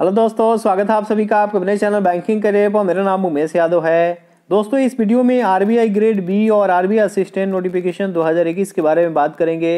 hello दोस्तों स्वागत है आप सभी का आपके अपने चैनल बैंकिंग करियर और मेरा नाम उमेश यादव है दोस्तों इस वीडियो में आरबीआई ग्रेड बी और आरबीआई असिस्टेंट नोटिफिकेशन 2021 के बारे में बात करेंगे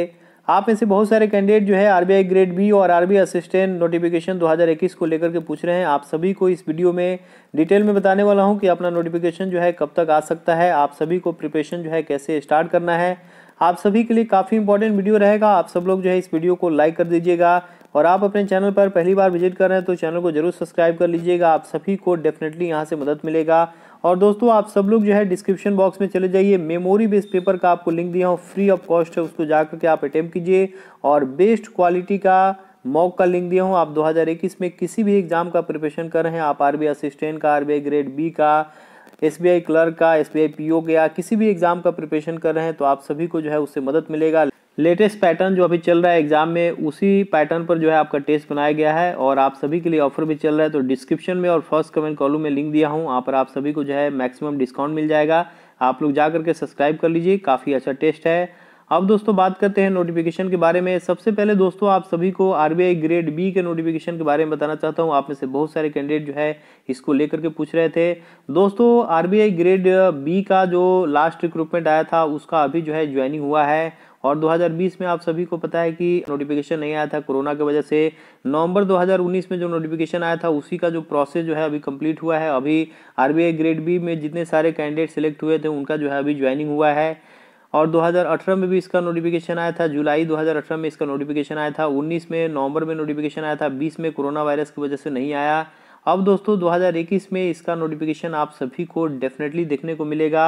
आप में से बहुत सारे कैंडिडेट जो है आरबीआई ग्रेड बी और आरबीआई असिस्टेंट नोटिफिकेशन 2021 को लेकर के पूछ रहे हैं आप सभी को इस वीडियो में डिटेल में बताने वाला हूँ कि अपना नोटिफिकेशन जो है कब तक आ सकता है आप सभी को प्रिपरेशन जो है कैसे स्टार्ट करना है आप सभी के लिए काफ़ी इंपॉर्टेंट वीडियो रहेगा आप सब लोग जो है इस वीडियो को लाइक कर दीजिएगा और आप अपने चैनल पर पहली बार विजिट कर रहे हैं तो चैनल को जरूर सब्सक्राइब कर लीजिएगा आप सभी को डेफिनेटली यहाँ से मदद मिलेगा और दोस्तों आप सब लोग जो है डिस्क्रिप्शन बॉक्स में चले जाइए मेमोरी बेस्ड पेपर का आपको लिंक दिया हूँ फ्री ऑफ कॉस्ट है उसको जा करके आप अटैम्प्ट कीजिए और बेस्ट क्वालिटी का मॉक का लिंक दिया हूँ आप 2021 में किसी भी एग्जाम का प्रिपरेशन कर रहे हैं आप आरबीआई असिस्टेंट का आरबीआई ग्रेड बी का एस क्लर्क का एस बी का किसी भी एग्ज़ाम का प्रिपरेशन कर रहे हैं तो आप सभी को जो है उससे मदद मिलेगा लेटेस्ट पैटर्न जो अभी चल रहा है एग्जाम में उसी पैटर्न पर जो है आपका टेस्ट बनाया गया है और आप सभी के लिए ऑफर भी चल रहा है तो डिस्क्रिप्शन में और फर्स्ट कमेंट कॉलम में लिंक दिया हूँ वहाँ पर आप सभी को जो है मैक्सिमम डिस्काउंट मिल जाएगा आप लोग जा करके सब्सक्राइब कर लीजिए काफ़ी अच्छा टेस्ट है अब दोस्तों बात करते हैं नोटिफिकेशन के बारे में सबसे पहले दोस्तों आप सभी को आरबीआई ग्रेड बी के नोटिफिकेशन के बारे में बताना चाहता हूं आप में से बहुत सारे कैंडिडेट जो है इसको लेकर के पूछ रहे थे दोस्तों आरबीआई ग्रेड बी का जो लास्ट रिक्रूटमेंट आया था उसका अभी जो है ज्वाइनिंग हुआ है और 2020 में आप सभी को पता है कि नोटिफिकेशन नहीं आया था कोरोना की वजह से नवंबर 2019 में जो नोटिफिकेशन आया था उसी का जो प्रोसेस जो है अभी कंप्लीट हुआ है अभी आरबीआई ग्रेड बी में जितने सारे कैंडिडेट सिलेक्ट हुए थे उनका जो है अभी ज्वाइनिंग हुआ है और 2018 में भी इसका नोटिफिकेशन आया था जुलाई 2018 में इसका नोटिफिकेशन आया था 19 में नवंबर में नोटिफिकेशन आया था 20 में कोरोना वायरस की वजह से नहीं आया अब दोस्तों 2021 में इसका नोटिफिकेशन आप सभी को डेफिनेटली देखने को मिलेगा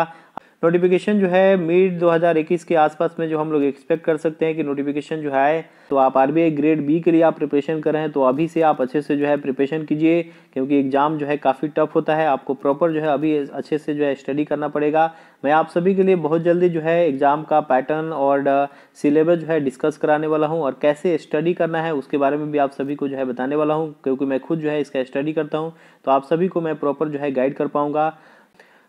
नोटिफिकेशन जो है मिड 2021 के आसपास में जो हम लोग एक्सपेक्ट कर सकते हैं कि नोटिफिकेशन जो है तो आप आर ग्रेड बी के लिए आप प्रिपरेशन कर रहे हैं तो अभी से आप अच्छे से जो है प्रिपरेशन कीजिए क्योंकि एग्जाम जो है काफ़ी टफ होता है आपको प्रॉपर जो है अभी अच्छे से जो है स्टडी करना पड़ेगा मैं आप सभी के लिए बहुत जल्दी जो है एग्ज़ाम का पैटर्न और सिलेबस जो है डिस्कस कराने वाला हूँ और कैसे स्टडी करना है उसके बारे में भी आप सभी को जो है बताने वाला हूँ क्योंकि मैं खुद जो है इसका स्टडी करता हूँ तो आप सभी को मैं प्रॉपर जो है गाइड कर पाऊँगा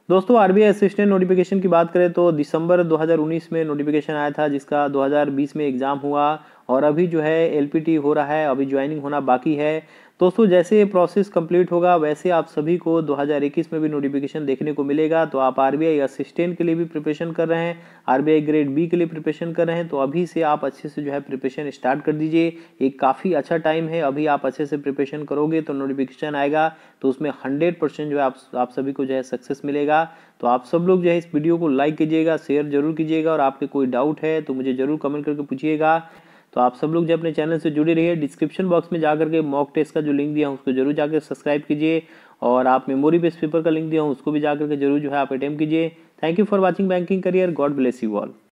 दोस्तों आरबीआई असिस्टेंट नोटिफिकेशन की बात करें तो दिसंबर 2019 में नोटिफिकेशन आया था जिसका 2020 में एग्ज़ाम हुआ और अभी जो है एल हो रहा है अभी ज्वाइनिंग होना बाकी है दोस्तों जैसे ये प्रोसेस कंप्लीट होगा वैसे आप सभी को 2021 में भी नोटिफिकेशन देखने को मिलेगा तो आप आर असिस्टेंट के लिए भी प्रिपरेशन कर रहे हैं आर ग्रेड बी के लिए प्रिपरेशन कर रहे हैं तो अभी से आप अच्छे से जो है प्रिपरेशन स्टार्ट कर दीजिए ये काफ़ी अच्छा टाइम है अभी आप अच्छे से प्रिपरेशन करोगे तो नोटिफिकेशन आएगा तो उसमें हंड्रेड परसेंट जो है आप, आप सभी को जो है सक्सेस मिलेगा तो आप सब लोग जो है इस वीडियो को लाइक कीजिएगा शेयर जरूर कीजिएगा और आपके कोई डाउट है तो मुझे ज़रूर कमेंट करके पूछिएगा तो आप सब लोग जो अपने चैनल से जुड़े रहिए डिस्क्रिप्शन बॉक्स में जाकर के मॉक टेस्ट का जो लिंक दिया हूँ उसको जरूर जाकर सब्सक्राइब कीजिए और आप मेमोरी बेस्ड पेपर का लिंक दिया हूँ उसको भी जाकर के जरूर जो है आप अटेम्प कीजिए thank you for watching banking career God bless you all